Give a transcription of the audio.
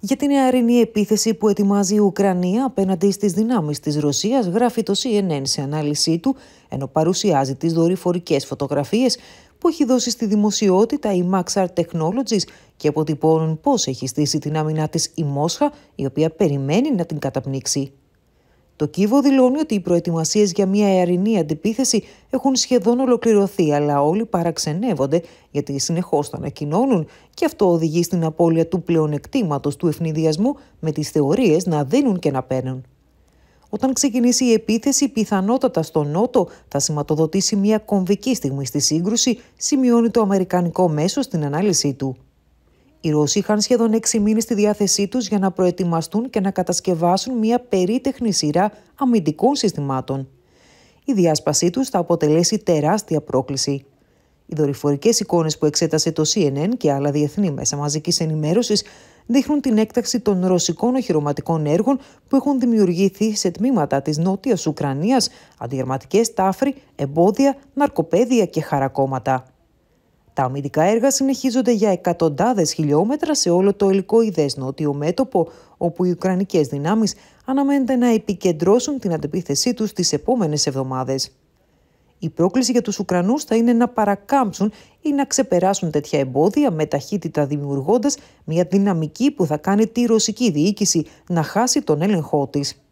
Για την αερινή επίθεση που ετοιμάζει η Ουκρανία απέναντι στις δυνάμεις της Ρωσίας, γράφει το CNN σε ανάλυση του, ενώ παρουσιάζει τις δορυφορικές φωτογραφίες που έχει δώσει στη δημοσιότητα η Maxar Technologies και αποτυπώνουν πώς έχει στήσει την άμυνά της η Μόσχα, η οποία περιμένει να την καταπνίξει. Το Κίβο δηλώνει ότι οι προετοιμασίες για μια αερινή αντιπίθεση έχουν σχεδόν ολοκληρωθεί, αλλά όλοι παραξενεύονται γιατί συνεχώς τα ανακοινώνουν και αυτό οδηγεί στην απώλεια του πλεονεκτήματος του ευνηδιασμού με τις θεωρίες να δίνουν και να παίρνουν. Όταν ξεκινήσει η επίθεση, πιθανότατα στον Νότο θα σηματοδοτήσει μια κομβική στιγμή στη σύγκρουση, σημειώνει το Αμερικανικό μέσο στην ανάλυση του. Οι Ρώσοι είχαν σχεδόν έξι μήνες στη διάθεσή τους για να προετοιμαστούν και να κατασκευάσουν μια περίτεχνη σειρά αμυντικών συστημάτων. Η διάσπασή τους θα αποτελέσει τεράστια πρόκληση. Οι δορυφορικές εικόνες που εξέτασε το CNN και άλλα διεθνή μέσα μαζικής ενημέρωσης δείχνουν την έκταξη των ρωσικών οχυρωματικών έργων που έχουν δημιουργηθεί σε τμήματα της Νότιας Ουκρανίας, αντιερματικές τάφροι, εμπόδια, ναρκοπαίδια και χαρακόμματα. Τα αμυντικά έργα συνεχίζονται για εκατοντάδες χιλιόμετρα σε όλο το ιδές νότιο μέτωπο, όπου οι Ουκρανικές δυνάμεις αναμένεται να επικεντρώσουν την αντεπίθεσή τους τις επόμενες εβδομάδες. Η πρόκληση για τους Ουκρανούς θα είναι να παρακάμψουν ή να ξεπεράσουν τέτοια εμπόδια με ταχύτητα, δημιουργώντας μια δυναμική που θα κάνει τη ρωσική διοίκηση να χάσει τον έλεγχό της.